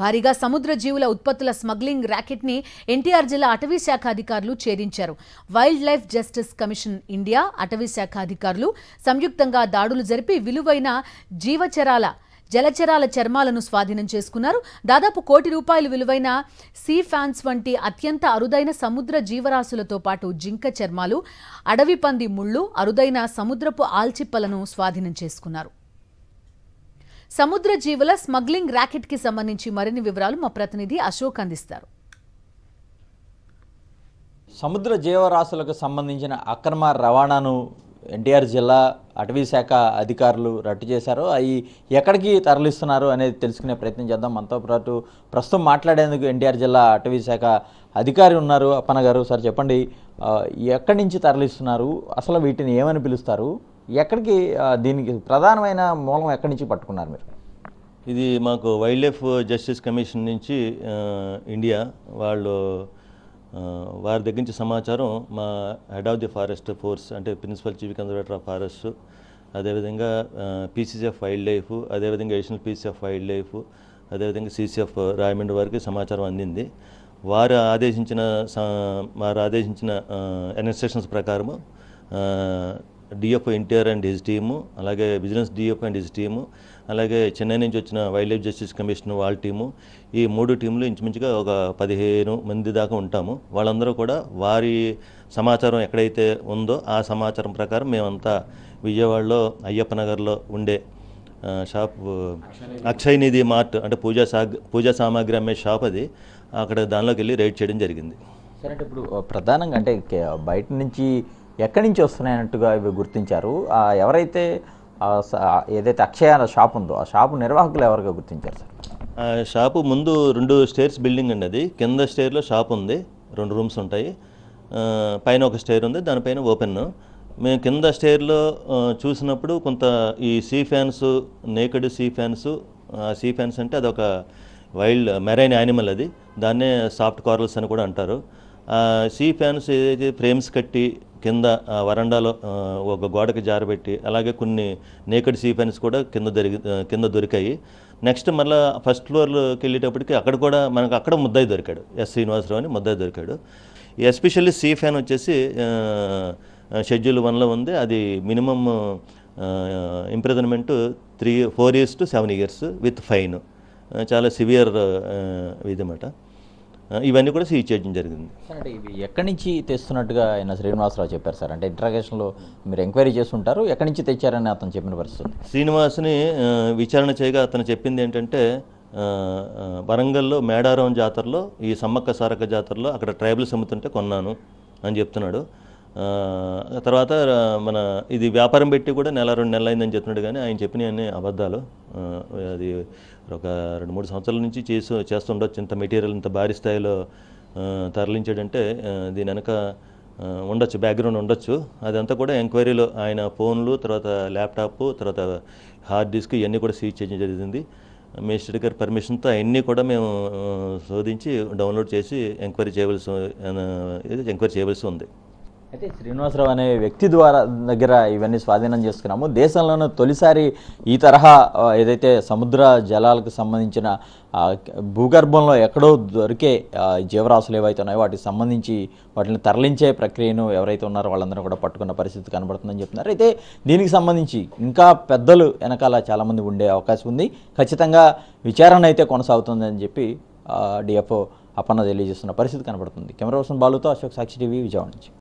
భారీగా సముద్ర జీవుల ఉత్పత్తుల స్మగ్లింగ్ ర్యాకెట్ని ఎన్టీఆర్ జిల్లా అటవీ శాఖ అధికారులు ఛేదించారు wildlife justice commission India అటవీ శాఖ అధికారులు సంయుక్తంగా దాడులు జరిపి విలువైన జీవచరాల జలచరాల చర్మాలను స్వాధీనం చేసుకున్నారు దాదాపు కోటి రూపాయలు విలువైన సీ ఫ్యాన్స్ వంటి అత్యంత అరుదైన సముద్ర జీవరాశులతో పాటు జింక చర్మాలు అడవి పంది ముళ్ళు అరుదైన సముద్రపు ఆల్చిప్పలను స్వాధీనం చేసుకున్నారు సముద్ర జీవుల స్మగ్లింగ్ ర్యాకెట్కి సంబంధించి మరిన్ని వివరాలు మా ప్రతినిధి అశోక్ అందిస్తారు సముద్ర జీవరాశులకు సంబంధించిన అక్రమ రవాణాను ఎన్టీఆర్ జిల్లా అటవీ శాఖ అధికారులు రట్టు చేశారు అవి ఎక్కడికి తరలిస్తున్నారు అనేది తెలుసుకునే ప్రయత్నం చేద్దాం మనతో పాటు ప్రస్తుతం మాట్లాడేందుకు ఎన్టీఆర్ జిల్లా అటవీ శాఖ అధికారి ఉన్నారు అప్పన్న గారు సార్ చెప్పండి ఎక్కడి నుంచి తరలిస్తున్నారు అసలు వీటిని ఏమని పిలుస్తారు ఎక్కడికి దీనికి ప్రధానమైన మూలం ఎక్కడి నుంచి పట్టుకున్నారు మీరు ఇది మాకు వైల్డ్ లైఫ్ జస్టిస్ కమిషన్ నుంచి ఇండియా వాళ్ళు వారి దగ్గర నుంచి సమాచారం మా head of the forest force అంటే principal chief conservator of forest అదేవిధంగా పీసీసీఎఫ్ వైల్డ్ లైఫ్ అదేవిధంగా అడిషనల్ పీసీఎఫ్ వైల్డ్ లైఫ్ అదేవిధంగా సీసీఎఫ్ రాయమండ్రి వారికి సమాచారం అందింది వారు ఆదేశించిన వారు ఆదేశించిన ఇన్స్ట్రక్షన్స్ ప్రకారము DFO NTR and his team అలాగే vigilance DFO and his team అలాగే చెన్నై నుంచి వచ్చిన వైల్డ్ లైఫ్ జస్టిస్ కమిషన్ వాళ్ళ టీము ఈ మూడు టీంలు ఇంచుమించుగా ఒక పదిహేను మంది దాకా ఉంటాము వాళ్ళందరూ కూడా వారి సమాచారం ఎక్కడైతే ఉందో ఆ సమాచారం ప్రకారం మేమంతా విజయవాడలో అయ్యప్ప నగర్లో ఉండే షాప్ అక్షయ్ నిధి మార్ట్ అంటే పూజా సా పూజా సామాగ్రి అమ్మే షాప్ అది అక్కడ దానిలోకి వెళ్ళి రైడ్ చేయడం జరిగింది సరే అంటే ఇప్పుడు ప్రధానంగా అంటే బయట నుంచి ఎక్కడి నుంచి వస్తున్నాయన్నట్టుగా ఇవి గుర్తించారు ఎవరైతే ఏదైతే అక్షయ షాప్ ఉందో ఆ షాపు నిర్వాహకులు ఎవరిగా గుర్తించారు సార్ షాపు ముందు రెండు స్టేర్స్ బిల్డింగ్ అండి అది కింద స్టేర్లో షాప్ ఉంది రెండు రూమ్స్ ఉంటాయి పైన ఒక స్టేర్ ఉంది దానిపైన ఓపెన్ మేము కింద స్టేర్లో చూసినప్పుడు కొంత ఈ sea fans naked sea fans sea fans అంటే అదొక వైల్డ్ మెరైన్ యానిమల్ అది దాన్నే సాఫ్ట్ కార్ల్స్ అని కూడా అంటారు సీ ఫ్యాన్స్ ఏదైతే ఫ్రేమ్స్ కట్టి కింద వరండాలో ఒక గోడకి జారబెట్టి అలాగే కొన్ని నేకడ్ సీ ఫ్యాన్స్ కూడా కింద దొరికి కింద దొరికాయి నెక్స్ట్ మళ్ళీ ఫస్ట్ ఫ్లోర్లోకి వెళ్ళేటప్పటికి అక్కడ కూడా మనకు అక్కడ ముద్దాయి దొరికాడు ఎస్ శ్రీనివాసరావు అని ముద్దాయి దొరికాడు ఎస్పెషల్లీ సీ ఫ్యాన్ వచ్చేసి షెడ్యూల్ వన్లో ఉంది అది minimum imprisonment three four years to seven years with fine చాలా సివియర్ అన్నమాట ఇవన్నీ కూడా సీజ్ చేయడం జరిగింది సార్ అంటే ఇవి ఎక్కడి నుంచి తెస్తున్నట్టుగా ఆయన శ్రీనివాసరావు చెప్పారు సార్ అంటే ఇంట్రాగేషన్లో మీరు ఎంక్వైరీ చేస్తుంటారు ఎక్కడి నుంచి తెచ్చారని అతను చెప్పిన పరిస్థితి శ్రీనివాస్ని విచారణ చేయగా అతను చెప్పింది ఏంటంటే వరంగల్లో మేడారం జాతరలో ఈ సమ్మక్క సారక్క జాతరలో అక్కడ ట్రైబల్స్ అమ్ముతుంటే కొన్నాను అని చెప్తున్నాడు తర్వాత మన ఇది వ్యాపారం పెట్టి కూడా నెల రెండు నెలలు అయిందని చెప్తున్నాడు కానీ ఆయన అన్ని అబద్ధాలు అది ఒక రెండు మూడు సంవత్సరాల నుంచి చేసు చేస్తుండొచ్చు ఇంత మెటీరియల్ ఇంత భారీ స్థాయిలో తరలించాడంటే దీని వెనక ఉండొచ్చు బ్యాక్గ్రౌండ్ ఉండొచ్చు అదంతా కూడా ఎంక్వైరీలో ఆయన ఫోన్లు తర్వాత ల్యాప్టాప్ తర్వాత హార్డ్ డిస్క్ ఇవన్నీ కూడా సీజ్ చేయడం జరిగింది మేస్టర్ గారి పర్మిషన్తో అవన్నీ కూడా మేము శోధించి డౌన్లోడ్ చేసి ఎంక్వైరీ చేయవలసి ఎంక్వైరీ చేయవలసి ఉంది అయితే శ్రీనివాసరావు అనే వ్యక్తి ద్వారా దగ్గర ఇవన్నీ స్వాధీనం చేసుకున్నాము దేశంలోనూ తొలిసారి ఈ తరహా ఏదైతే సముద్ర జలాలకు సంబంధించిన భూగర్భంలో ఎక్కడో దొరికే జీవరాశులు ఏవైతే ఉన్నాయో వాటికి సంబంధించి వాటిని తరలించే ప్రక్రియను ఎవరైతే ఉన్నారో వాళ్ళందరూ కూడా పట్టుకున్న పరిస్థితి కనబడుతుందని చెప్తున్నారు అయితే దీనికి సంబంధించి ఇంకా పెద్దలు వెనకాల చాలామంది ఉండే అవకాశం ఉంది ఖచ్చితంగా విచారణ అయితే కొనసాగుతుందని చెప్పి డిఎఫ్ఓ అపన్న తెలియజేస్తున్న పరిస్థితి కనబడుతుంది కెమెరా పర్సన్ బాలుతో అశోక్ సాక్షి టీవీ విజయవాడ నుంచి